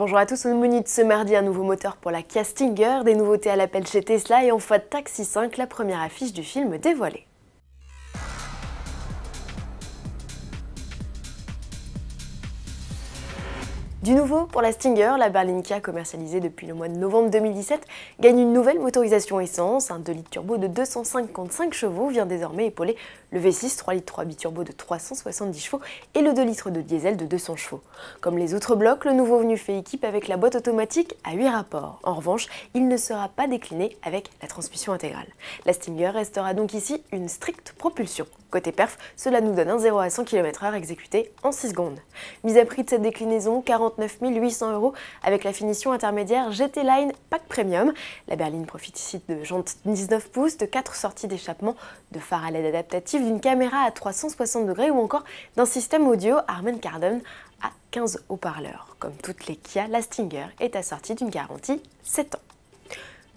Bonjour à tous, au menu de ce mardi, un nouveau moteur pour la Castinger, des nouveautés à l'appel chez Tesla et en fois de Taxi 5, la première affiche du film dévoilée. Du nouveau pour la Stinger, la berline commercialisée depuis le mois de novembre 2017 gagne une nouvelle motorisation essence. Un 2 litres turbo de 255 chevaux vient désormais épauler le V6 3 litres 3 biturbo de 370 chevaux et le 2 litres de diesel de 200 chevaux. Comme les autres blocs, le nouveau venu fait équipe avec la boîte automatique à 8 rapports. En revanche, il ne sera pas décliné avec la transmission intégrale. La Stinger restera donc ici une stricte propulsion. Côté perf, cela nous donne un 0 à 100 km/h exécuté en 6 secondes. Mise à prix de cette déclinaison, 40 59 800 euros avec la finition intermédiaire GT Line Pack Premium. La berline profite ici de jantes 19 pouces, de 4 sorties d'échappement, de phares à LED adaptative, d'une caméra à 360 degrés ou encore d'un système audio Harman Kardon à 15 haut-parleurs. Comme toutes les Kia, la Stinger est assortie d'une garantie 7 ans.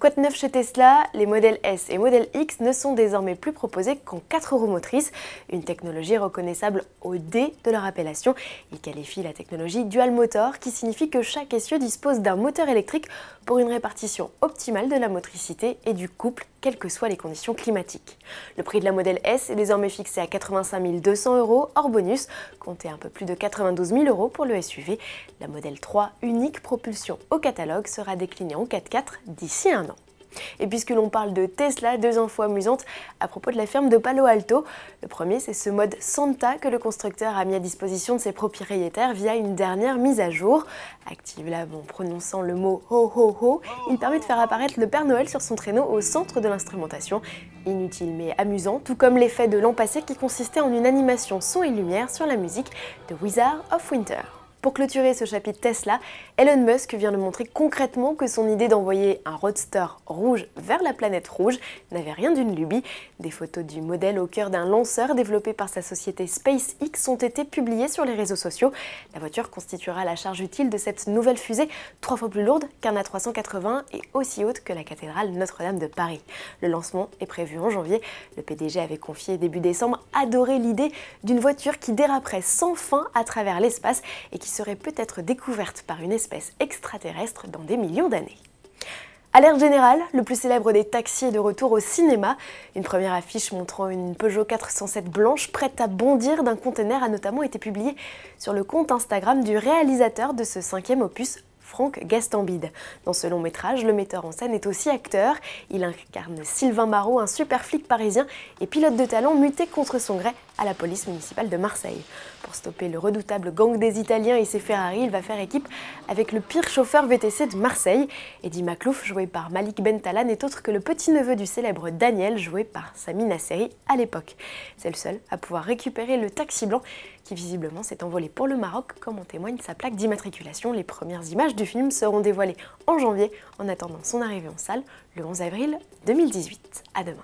Quoi de neuf chez Tesla Les modèles S et Model X ne sont désormais plus proposés qu'en 4 roues motrices, une technologie reconnaissable au D de leur appellation. Ils qualifient la technologie dual motor, qui signifie que chaque essieu dispose d'un moteur électrique pour une répartition optimale de la motricité et du couple, quelles que soient les conditions climatiques. Le prix de la modèle S est désormais fixé à 85 200 euros hors bonus, comptez un peu plus de 92 000 euros pour le SUV. La modèle 3 unique propulsion au catalogue sera déclinée en 4x4 d'ici un an. Et puisque l'on parle de Tesla, deux infos amusantes à propos de la ferme de Palo Alto. Le premier, c'est ce mode Santa que le constructeur a mis à disposition de ses propriétaires via une dernière mise à jour. Active là, en prononçant le mot ho ho ho, il permet de faire apparaître le Père Noël sur son traîneau au centre de l'instrumentation. Inutile mais amusant, tout comme l'effet de l'an passé qui consistait en une animation son et lumière sur la musique de Wizard of Winter. Pour clôturer ce chapitre Tesla, Elon Musk vient de montrer concrètement que son idée d'envoyer un roadster rouge vers la planète rouge n'avait rien d'une lubie. Des photos du modèle au cœur d'un lanceur développé par sa société SpaceX ont été publiées sur les réseaux sociaux. La voiture constituera la charge utile de cette nouvelle fusée, trois fois plus lourde qu'un A380 et aussi haute que la cathédrale Notre-Dame de Paris. Le lancement est prévu en janvier. Le PDG avait confié début décembre adorer l'idée d'une voiture qui déraperait sans fin à travers l'espace et qui serait peut-être découverte par une espèce extraterrestre dans des millions d'années. À l'ère générale, le plus célèbre des taxis est de retour au cinéma. Une première affiche montrant une Peugeot 407 blanche prête à bondir d'un conteneur a notamment été publiée sur le compte Instagram du réalisateur de ce cinquième opus, Franck Gastambide. Dans ce long métrage, le metteur en scène est aussi acteur. Il incarne Sylvain Marot, un super flic parisien et pilote de talent muté contre son gré à la police municipale de Marseille. Pour stopper le redoutable gang des Italiens et ses Ferrari, il va faire équipe avec le pire chauffeur VTC de Marseille. Eddie Maclouf, joué par Malik Bentala, n'est autre que le petit-neveu du célèbre Daniel, joué par Samina Nasseri à l'époque. C'est le seul à pouvoir récupérer le taxi blanc qui visiblement s'est envolé pour le Maroc, comme en témoigne sa plaque d'immatriculation. Les premières images du film seront dévoilés en janvier en attendant son arrivée en salle le 11 avril 2018. À demain.